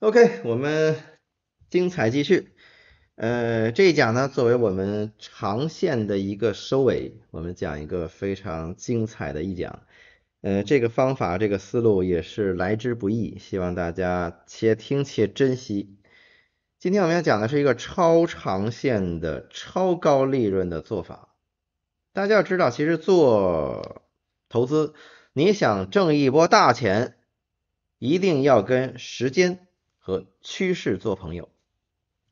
OK，我们精彩继续。呃，这一讲呢，作为我们长线的一个收尾，我们讲一个非常精彩的一讲。呃，这个方法，这个思路也是来之不易，希望大家且听且珍惜。今天我们要讲的是一个超长线的超高利润的做法。大家要知道，其实做投资，你想挣一波大钱，一定要跟时间。和趋势做朋友，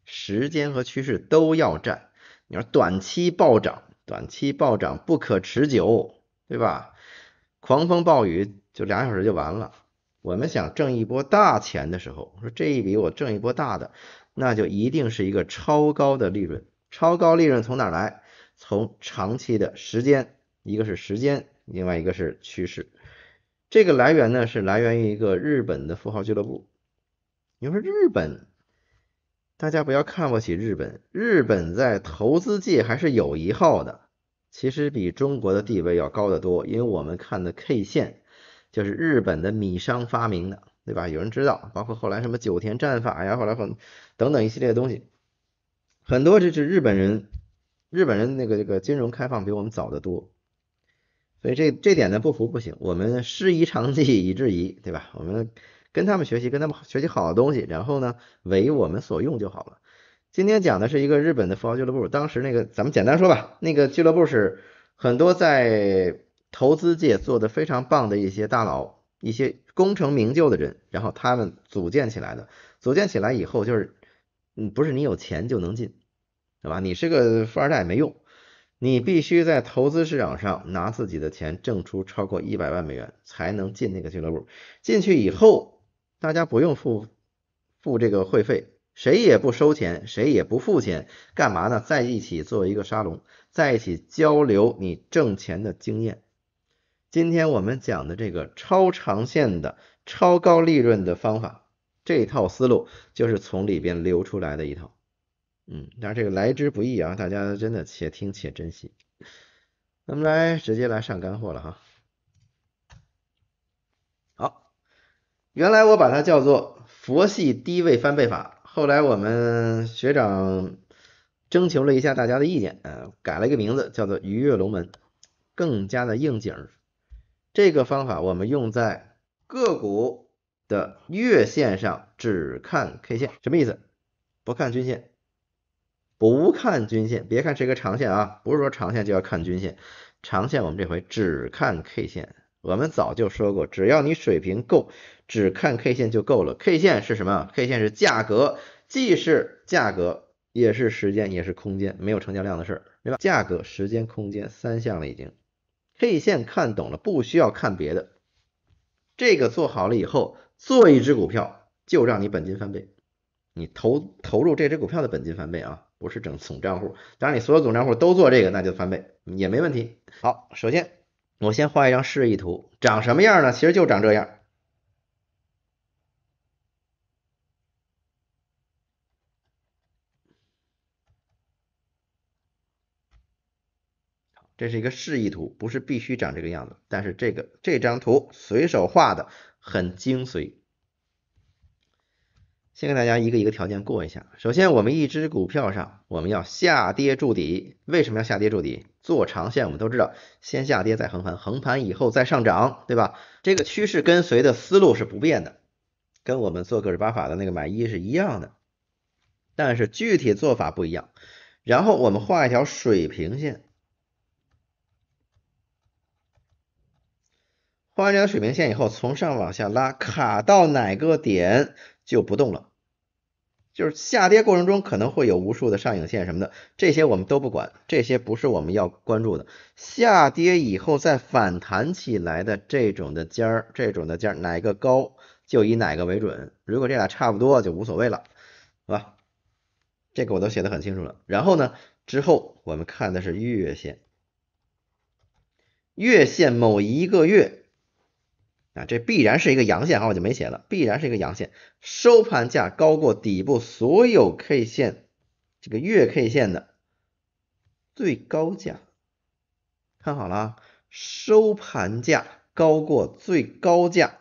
时间和趋势都要占。你说短期暴涨，短期暴涨不可持久，对吧？狂风暴雨就俩小时就完了。我们想挣一波大钱的时候，说这一笔我挣一波大的，那就一定是一个超高的利润。超高利润从哪来？从长期的时间，一个是时间，另外一个是趋势。这个来源呢，是来源于一个日本的富豪俱乐部。你说日本，大家不要看不起日本，日本在投资界还是有一号的，其实比中国的地位要高得多。因为我们看的 K 线，就是日本的米商发明的，对吧？有人知道，包括后来什么九田战法呀，后来很等等一系列东西，很多这是日本人，日本人那个这个金融开放比我们早得多，所以这这点呢不服不行，我们师夷长技以制夷，对吧？我们。跟他们学习，跟他们学习好的东西，然后呢，为我们所用就好了。今天讲的是一个日本的富豪俱乐部。当时那个，咱们简单说吧，那个俱乐部是很多在投资界做的非常棒的一些大佬、一些功成名就的人，然后他们组建起来的。组建起来以后，就是嗯，不是你有钱就能进，对吧？你是个富二代没用，你必须在投资市场上拿自己的钱挣出超过一百万美元才能进那个俱乐部。进去以后。大家不用付付这个会费，谁也不收钱，谁也不付钱，干嘛呢？在一起做一个沙龙，在一起交流你挣钱的经验。今天我们讲的这个超长线的超高利润的方法，这套思路就是从里边流出来的一套。嗯，但是这个来之不易啊，大家真的且听且珍惜。那么来，直接来上干货了哈。原来我把它叫做佛系低位翻倍法，后来我们学长征求了一下大家的意见，嗯，改了一个名字，叫做鱼跃龙门，更加的应景。这个方法我们用在个股的月线上，只看 K 线，什么意思？不看均线，不看均线，别看一个长线啊，不是说长线就要看均线，长线我们这回只看 K 线。我们早就说过，只要你水平够，只看 K 线就够了。K 线是什么？K 线是价格，既是价格，也是时间，也是空间，没有成交量的事儿，对吧？价格、时间、空间三项了已经。K 线看懂了，不需要看别的。这个做好了以后，做一只股票就让你本金翻倍。你投投入这只股票的本金翻倍啊，不是整总账户。当然你所有总账户都做这个，那就翻倍也没问题。好，首先。我先画一张示意图，长什么样呢？其实就长这样。这是一个示意图，不是必须长这个样子。但是这个这张图随手画的很精髓。先给大家一个一个条件过一下。首先，我们一只股票上，我们要下跌筑底。为什么要下跌筑底？做长线我们都知道，先下跌再横盘，横盘以后再上涨，对吧？这个趋势跟随的思路是不变的，跟我们做格氏八法的那个买一是一样的，但是具体做法不一样。然后我们画一条水平线，画完这条水平线以后，从上往下拉，卡到哪个点？就不动了，就是下跌过程中可能会有无数的上影线什么的，这些我们都不管，这些不是我们要关注的。下跌以后再反弹起来的这种的尖儿，这种的尖儿哪个高就以哪个为准。如果这俩差不多就无所谓了，好吧？这个我都写得很清楚了。然后呢，之后我们看的是月线，月线某一个月。啊，这必然是一个阳线啊，我就没写了，必然是一个阳线，收盘价高过底部所有 K 线这个月 K 线的最高价，看好了啊，收盘价高过最高价，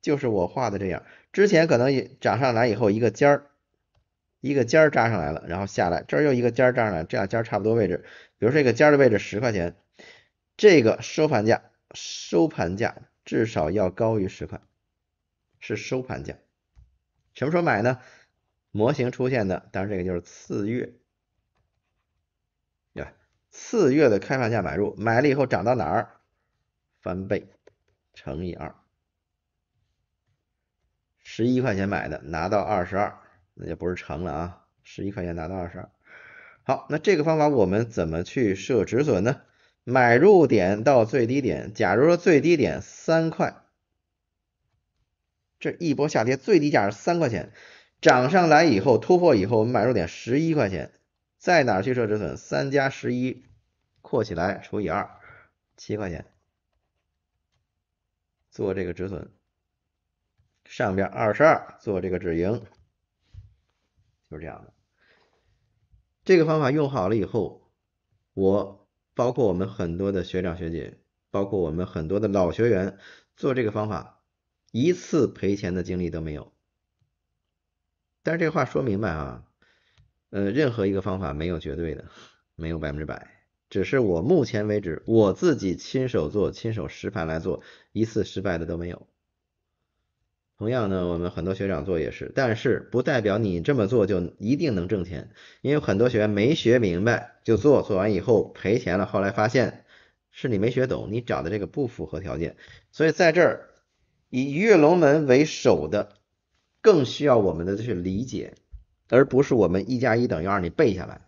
就是我画的这样，之前可能也涨上来以后一个尖儿，一个尖儿扎上来了，然后下来，这儿又一个尖儿扎上来，这俩尖差不多位置，比如这个尖儿的位置十块钱，这个收盘价，收盘价。至少要高于十块，是收盘价。什么时候买呢？模型出现的，当然这个就是次月，对吧？次月的开盘价买入，买了以后涨到哪儿？翻倍，乘以二。十一块钱买的，拿到二十二，那就不是成了啊！十一块钱拿到二十二。好，那这个方法我们怎么去设止损呢？买入点到最低点，假如说最低点三块，这一波下跌最低价是三块钱，涨上来以后突破以后，买入点十一块钱，在哪去设止损？三加十一，括起来除以二，七块钱做这个止损。上边二十二做这个止盈，就是这样的。这个方法用好了以后，我。包括我们很多的学长学姐，包括我们很多的老学员，做这个方法一次赔钱的经历都没有。但是这话说明白啊，呃，任何一个方法没有绝对的，没有百分之百，只是我目前为止我自己亲手做、亲手实盘来做，一次失败的都没有。同样呢，我们很多学长做也是，但是不代表你这么做就一定能挣钱，因为很多学员没学明白就做，做完以后赔钱了，后来发现是你没学懂，你找的这个不符合条件。所以在这儿，以跃龙门为首的更需要我们的去理解，而不是我们一加一等于二你背下来，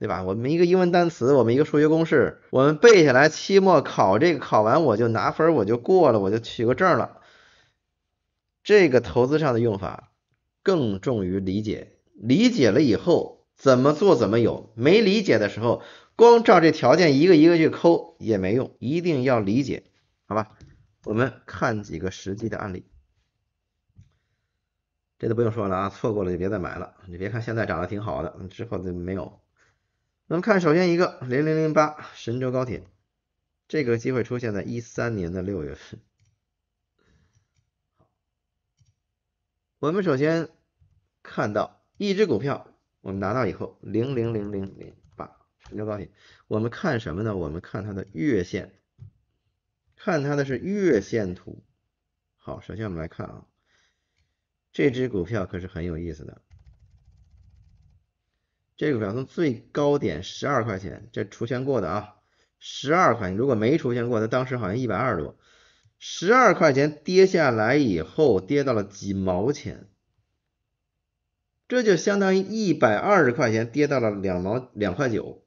对吧？我们一个英文单词，我们一个数学公式，我们背下来，期末考这个考完我就拿分，我就过了，我就取个证了。这个投资上的用法更重于理解，理解了以后怎么做怎么有，没理解的时候光照这条件一个一个去抠也没用，一定要理解，好吧？我们看几个实际的案例，这都不用说了啊，错过了就别再买了，你别看现在涨得挺好的，之后就没有。那么看，首先一个零零零八，神州高铁，这个机会出现在一三年的六月份。我们首先看到一只股票，我们拿到以后零零零零零八成交高点。我们看什么呢？我们看它的月线，看它的是月线图。好，首先我们来看啊，这只股票可是很有意思的。这个股票从最高点十二块钱，这出现过的啊，十二块。钱，如果没出现过的，当时好像一百二十多。十二块钱跌下来以后，跌到了几毛钱，这就相当于一百二十块钱跌到了两毛两块九，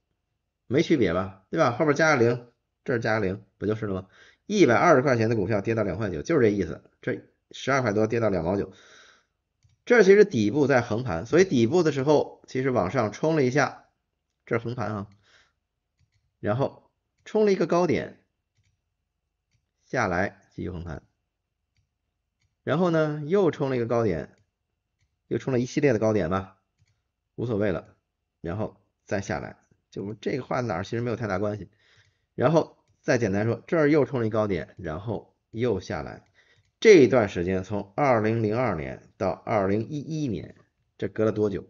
没区别吧？对吧？后边加个零，这儿加个零，不就是了吗？一百二十块钱的股票跌到两块九，就是这意思。这十二块多跌到两毛九，这其实底部在横盘，所以底部的时候其实往上冲了一下，这是横盘啊，然后冲了一个高点下来。继续横盘，然后呢，又冲了一个高点，又冲了一系列的高点吧，无所谓了，然后再下来，就这个画哪儿其实没有太大关系，然后再简单说，这儿又冲了一高点，然后又下来，这一段时间从二零零二年到二零一一年，这隔了多久？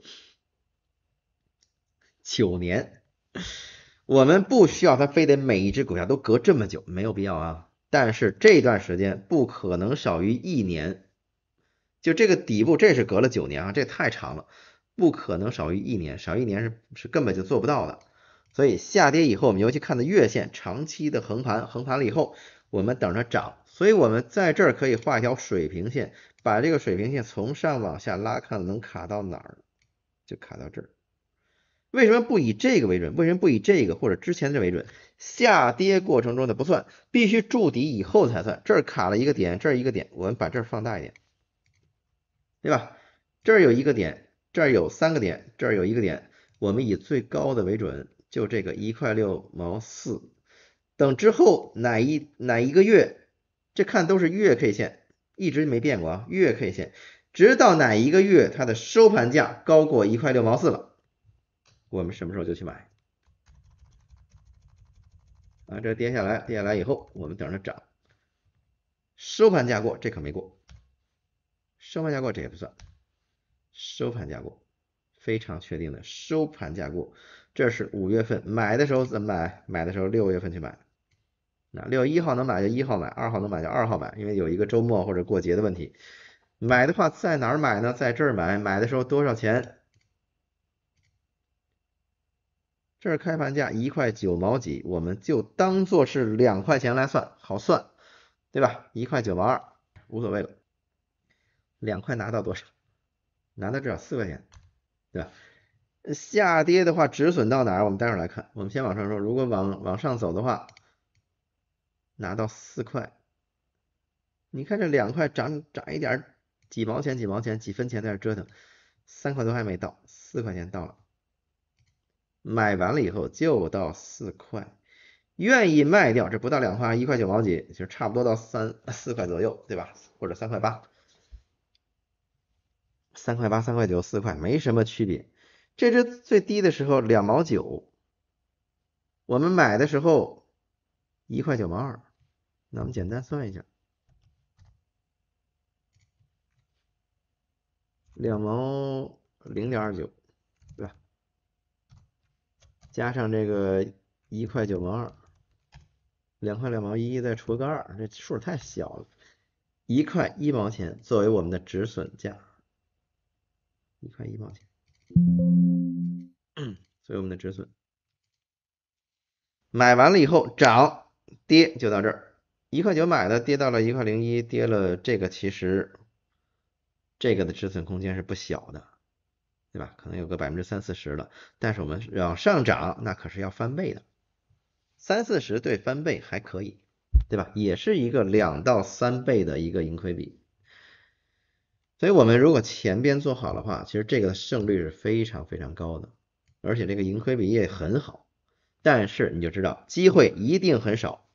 九年，我们不需要它，非得每一只股票都隔这么久，没有必要啊。但是这段时间不可能少于一年，就这个底部，这是隔了九年啊，这太长了，不可能少于一年，少一年是是根本就做不到的。所以下跌以后，我们尤其看的月线，长期的横盘，横盘了以后，我们等着涨。所以我们在这儿可以画一条水平线，把这个水平线从上往下拉，看能卡到哪儿，就卡到这儿。为什么不以这个为准？为什么不以这个或者之前的为准？下跌过程中的不算，必须筑底以后才算。这儿卡了一个点，这儿一个点，我们把这儿放大一点，对吧？这儿有一个点，这儿有三个点，这儿有一个点，我们以最高的为准，就这个一块六毛四。等之后哪一哪一个月，这看都是月 K 线，一直没变过啊，月 K 线，直到哪一个月它的收盘价高过一块六毛四了。我们什么时候就去买？啊，这跌下来，跌下来以后，我们等着涨。收盘价过，这可没过。收盘价过，这也不算。收盘价过，非常确定的收盘价过。这是五月份买的时候怎么买？买的时候六月份去买。那六月一号能买就一号买，二号能买就二号买，因为有一个周末或者过节的问题。买的话在哪儿买呢？在这儿买。买的时候多少钱？这是开盘价一块九毛几，我们就当做是两块钱来算，好算，对吧？一块九毛二，无所谓了。两块拿到多少？拿到至少四块钱，对吧？下跌的话止损到哪儿？我们待会儿来看。我们先往上说，如果往往上走的话，拿到四块。你看这两块涨涨一点，几毛钱几毛钱几分钱在这折腾，三块多还没到，四块钱到了。买完了以后就到四块，愿意卖掉这不到两块，一块九毛几，就差不多到三四块左右，对吧？或者三块八、三块八、三块九、四块，没什么区别。这只最低的时候两毛九，我们买的时候一块九毛二，咱们简单算一下，两毛零点二九。加上这个一块九毛二，两块两毛一，再除个二，这数太小了。一块一毛钱作为我们的止损价，一块一毛钱，作为我们的止损。买完了以后涨跌就到这儿。一块九买的，跌到了一块零一，跌了这个其实这个的止损空间是不小的。对吧？可能有个百分之三四十了，但是我们要上涨，那可是要翻倍的，三四十对翻倍还可以，对吧？也是一个两到三倍的一个盈亏比，所以我们如果前边做好的话，其实这个胜率是非常非常高的，而且这个盈亏比也很好，但是你就知道机会一定很少。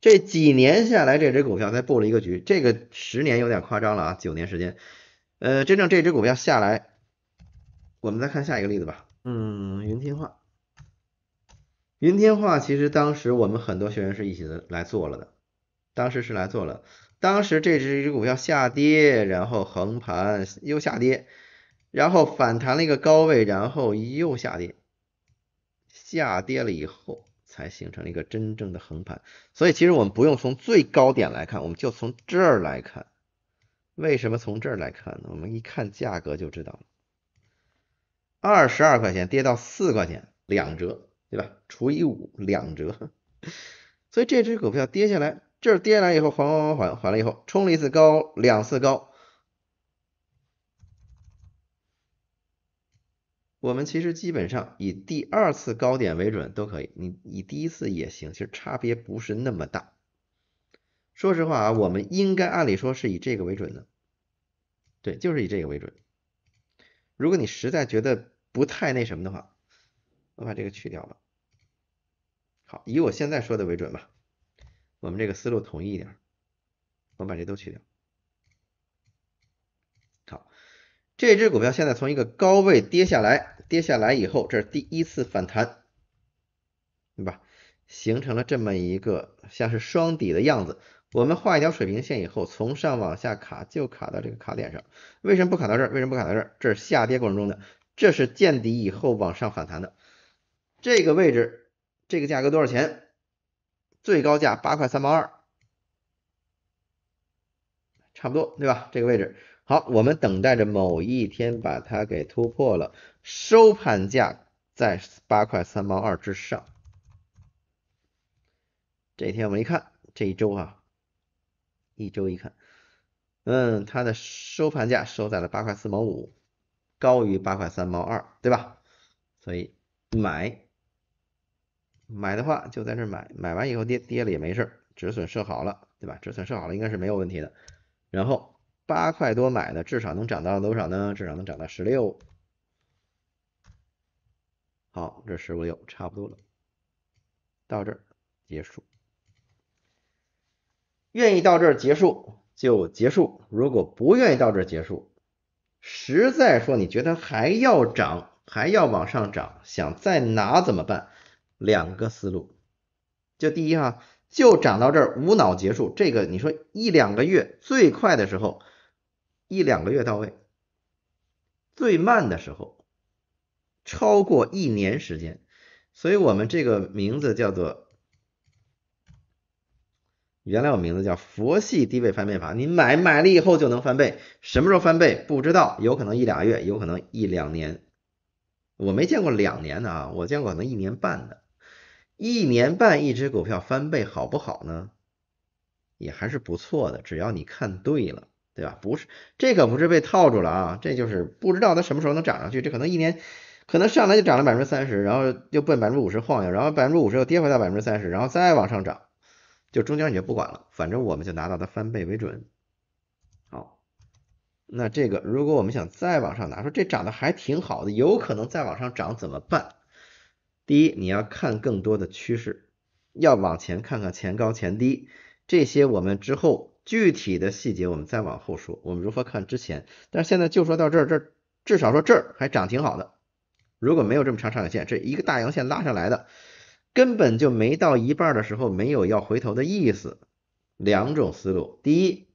这几年下来，这只股票才布了一个局，这个十年有点夸张了啊，九年时间，呃，真正这只股票下来。我们再看下一个例子吧。嗯，云天化，云天化其实当时我们很多学员是一起来做了的，当时是来做了。当时这只股票下跌，然后横盘，又下跌，然后反弹了一个高位，然后又下跌，下跌了以后才形成了一个真正的横盘。所以其实我们不用从最高点来看，我们就从这儿来看。为什么从这儿来看呢？我们一看价格就知道了。二十二块钱跌到四块钱，两折，对吧？除以五，两折。所以这只股票跌下来，这儿跌下来以后，缓缓缓缓了以后，冲了一次高，两次高。我们其实基本上以第二次高点为准都可以，你以第一次也行，其实差别不是那么大。说实话啊，我们应该按理说是以这个为准的，对，就是以这个为准。如果你实在觉得，不太那什么的话，我把这个去掉了。好，以我现在说的为准吧。我们这个思路统一一点，我把这都去掉。好，这只股票现在从一个高位跌下来，跌下来以后这是第一次反弹，对吧？形成了这么一个像是双底的样子。我们画一条水平线以后，从上往下卡就卡到这个卡点上。为什么不卡到这儿？为什么不卡到这儿？这是下跌过程中的。这是见底以后往上反弹的，这个位置，这个价格多少钱？最高价八块三毛二，差不多对吧？这个位置，好，我们等待着某一天把它给突破了，收盘价在八块三毛二之上。这天我们一看，这一周啊，一周一看，嗯，它的收盘价收在了八块四毛五。高于八块三毛二，对吧？所以买买的话就在这买，买完以后跌跌了也没事儿，止损设好了，对吧？止损设好了应该是没有问题的。然后八块多买的，至少能涨到多少呢？至少能涨到十六。好，这十六差不多了，到这儿结束。愿意到这儿结束就结束，如果不愿意到这儿结束。实在说，你觉得还要涨，还要往上涨，想再拿怎么办？两个思路，就第一啊，就涨到这儿无脑结束。这个你说一两个月最快的时候，一两个月到位；最慢的时候超过一年时间。所以我们这个名字叫做。原来我名字叫“佛系低位翻倍法”，你买买了以后就能翻倍，什么时候翻倍不知道，有可能一俩月，有可能一两年，我没见过两年的啊，我见过可能一年半的，一年半一只股票翻倍好不好呢？也还是不错的，只要你看对了，对吧？不是，这可不是被套住了啊，这就是不知道它什么时候能涨上去，这可能一年，可能上来就涨了百分之三十，然后又奔百分之五十晃悠，然后百分之五十又跌回到百分之三十，然后再往上涨。就中间你就不管了，反正我们就拿到它翻倍为准。好，那这个如果我们想再往上拿，说这涨得还挺好的，有可能再往上涨怎么办？第一，你要看更多的趋势，要往前看看前高前低，这些我们之后具体的细节我们再往后说，我们如何看之前，但现在就说到这儿，这至少说这儿还涨挺好的。如果没有这么长上影线，这一个大阳线拉上来的。根本就没到一半的时候，没有要回头的意思。两种思路，第一，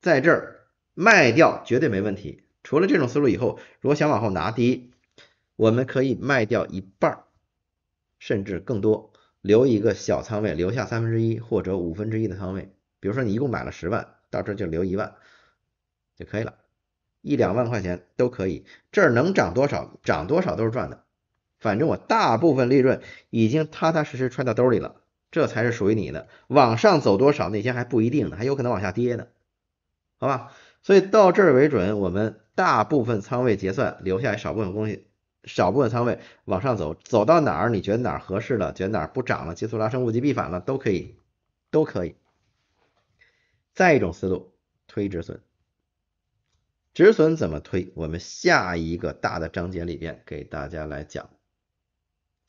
在这儿卖掉绝对没问题。除了这种思路以后，如果想往后拿，第一，我们可以卖掉一半甚至更多，留一个小仓位，留下三分之一或者五分之一的仓位。比如说你一共买了十万，到这就留一万就可以了，一两万块钱都可以。这儿能涨多少，涨多少都是赚的。反正我大部分利润已经踏踏实实揣到兜里了，这才是属于你的。往上走多少，那些还不一定呢，还有可能往下跌呢，好吧？所以到这儿为准，我们大部分仓位结算，留下少部分东西，少部分仓位往上走，走到哪儿你觉得哪儿合适了，觉得哪儿不涨了，急速拉升，物极必反了，都可以，都可以。再一种思路，推止损。止损怎么推？我们下一个大的章节里边给大家来讲。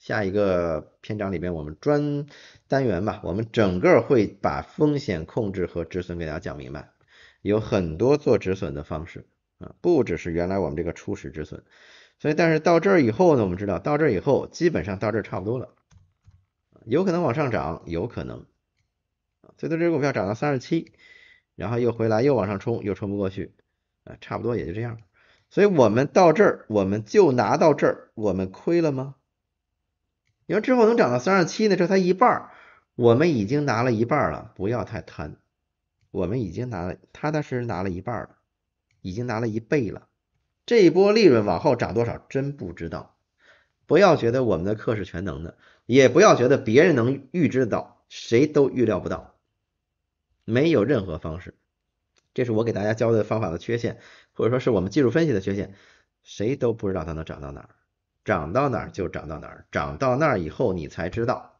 下一个篇章里边，我们专单元吧，我们整个会把风险控制和止损给大家讲明白。有很多做止损的方式啊，不只是原来我们这个初始止损。所以，但是到这儿以后呢，我们知道到这儿以后，基本上到这儿差不多了，有可能往上涨，有可能啊，最多这个股票涨到三十七，然后又回来又往上冲，又冲不过去啊，差不多也就这样。所以我们到这儿，我们就拿到这儿，我们亏了吗？你说之后能涨到三十七呢？这才一半儿，我们已经拿了一半了，不要太贪。我们已经拿了，踏踏实实拿了一半了，已经拿了一倍了。这一波利润往后涨多少，真不知道。不要觉得我们的课是全能的，也不要觉得别人能预知到，谁都预料不到，没有任何方式。这是我给大家教的方法的缺陷，或者说是我们技术分析的缺陷，谁都不知道它能涨到哪儿。涨到哪儿就涨到哪儿，涨到那儿以后你才知道。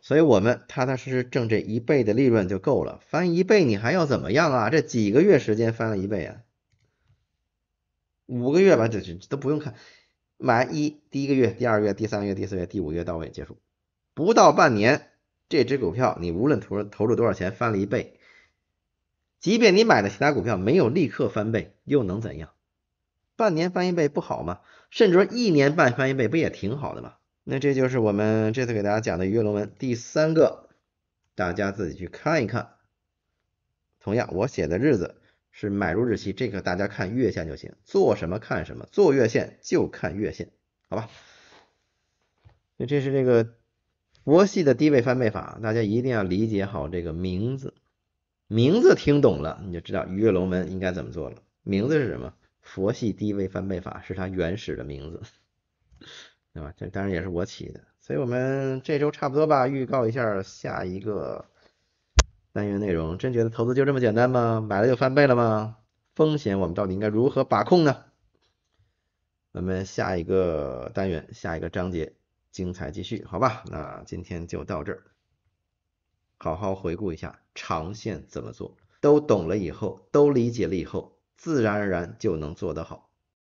所以我们踏踏实实挣这一倍的利润就够了，翻一倍你还要怎么样啊？这几个月时间翻了一倍啊，五个月吧，这这都不用看，买一第一个月、第二月、第三月、第四月、第五月到位结束，不到半年，这只股票你无论投投入多少钱翻了一倍，即便你买的其他股票没有立刻翻倍，又能怎样？半年翻一倍不好吗？甚至说一年半翻一倍不也挺好的吗？那这就是我们这次给大家讲的鱼跃龙门第三个，大家自己去看一看。同样，我写的日子是买入日期，这个大家看月线就行，做什么看什么，做月线就看月线，好吧？那这是这个佛系的低位翻倍法，大家一定要理解好这个名字，名字听懂了你就知道鱼跃龙门应该怎么做了，名字是什么？佛系低位翻倍法是它原始的名字，对吧？这当然也是我起的。所以，我们这周差不多吧，预告一下下一个单元内容。真觉得投资就这么简单吗？买了就翻倍了吗？风险我们到底应该如何把控呢？咱们下一个单元，下一个章节，精彩继续，好吧？那今天就到这儿，好好回顾一下长线怎么做。都懂了以后，都理解了以后。自然而然就能做得好。